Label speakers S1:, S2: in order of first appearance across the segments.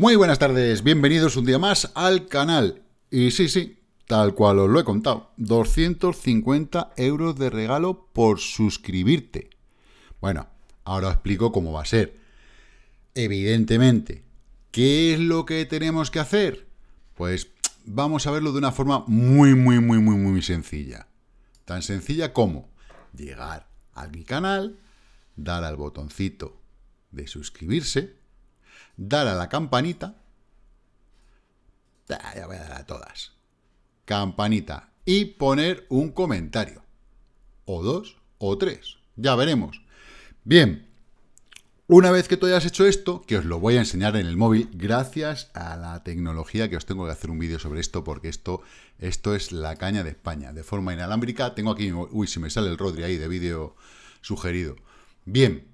S1: Muy buenas tardes, bienvenidos un día más al canal. Y sí, sí, tal cual os lo he contado, 250 euros de regalo por suscribirte. Bueno, ahora os explico cómo va a ser. Evidentemente, ¿qué es lo que tenemos que hacer? Pues vamos a verlo de una forma muy, muy, muy, muy, muy sencilla. Tan sencilla como llegar a mi canal, dar al botoncito de suscribirse, dar a la campanita. Ah, ya voy a dar a todas. Campanita. Y poner un comentario. O dos o tres. Ya veremos. Bien. Una vez que tú hayas hecho esto, que os lo voy a enseñar en el móvil, gracias a la tecnología que os tengo que hacer un vídeo sobre esto, porque esto, esto es la caña de España. De forma inalámbrica, tengo aquí... Uy, si me sale el Rodri ahí de vídeo sugerido. Bien,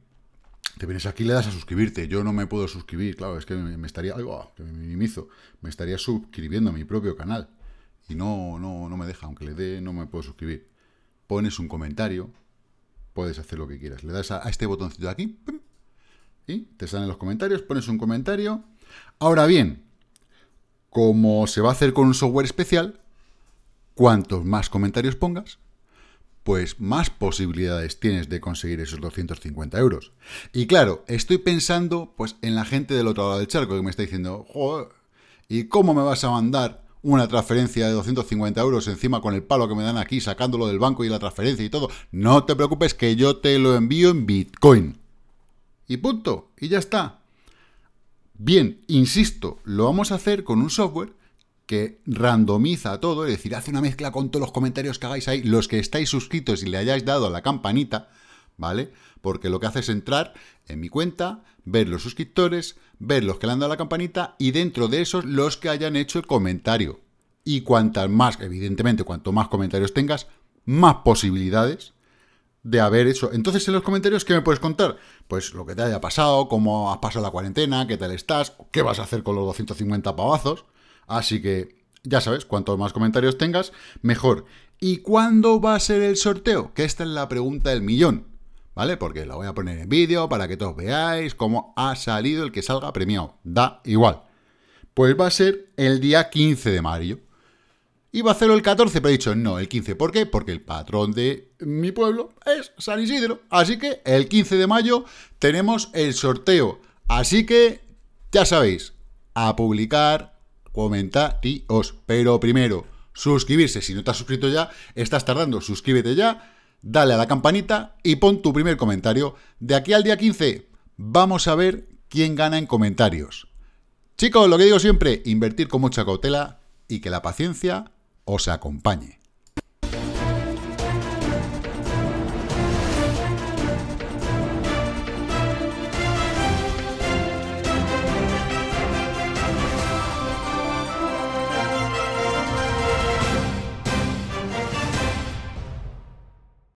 S1: te vienes aquí y le das a suscribirte. Yo no me puedo suscribir, claro, es que me, estaría, algo que me minimizo, me estaría suscribiendo a mi propio canal. Y no, no, no me deja, aunque le dé, no me puedo suscribir. Pones un comentario, puedes hacer lo que quieras. Le das a, este botoncito de aquí, y te salen los comentarios, pones un comentario. Ahora bien, como se va a hacer con un software especial, cuantos más comentarios pongas, pues más posibilidades tienes de conseguir esos 250 euros. Y claro, estoy pensando pues en la gente del otro lado del charco que me está diciendo, joder, ¿y cómo me vas a mandar una transferencia de 250 euros encima con el palo que me dan aquí, sacándolo del banco y la transferencia y todo? No te preocupes que yo te lo envío en Bitcoin. Y punto, y ya está. Bien, insisto, lo vamos a hacer con un software que randomiza todo, es decir, hace una mezcla con todos los comentarios que hagáis ahí, los que estáis suscritos y le hayáis dado a la campanita, ¿vale? Porque lo que hace es entrar en mi cuenta, ver los suscriptores, ver los que le han dado a la campanita y dentro de esos los que hayan hecho el comentario. Y cuantas más, evidentemente, cuanto más comentarios tengas, más posibilidades de haber hecho. Entonces, en los comentarios, ¿qué me puedes contar? Pues lo que te haya pasado, cómo has pasado la cuarentena, qué tal estás, qué vas a hacer con los 250 pavazos. Así que, ya sabes, cuantos más comentarios tengas, mejor. ¿Y cuándo va a ser el sorteo? Que esta es la pregunta del millón, ¿vale? Porque la voy a poner en vídeo para que todos veáis cómo ha salido el que salga premiado. Da igual. Pues va a ser el día 15 de mayo. Iba a hacerlo el 14, pero he dicho no, el 15. ¿Por qué? Porque el patrón de mi pueblo es San Isidro. Así que el 15 de mayo tenemos el sorteo. Así que, ya sabéis, a publicar comentarios. Pero primero, suscribirse. Si no te has suscrito ya, estás tardando. Suscríbete ya, dale a la campanita y pon tu primer comentario. De aquí al día 15, vamos a ver quién gana en comentarios. Chicos, lo que digo siempre, invertir con mucha cautela y que la paciencia os acompañe.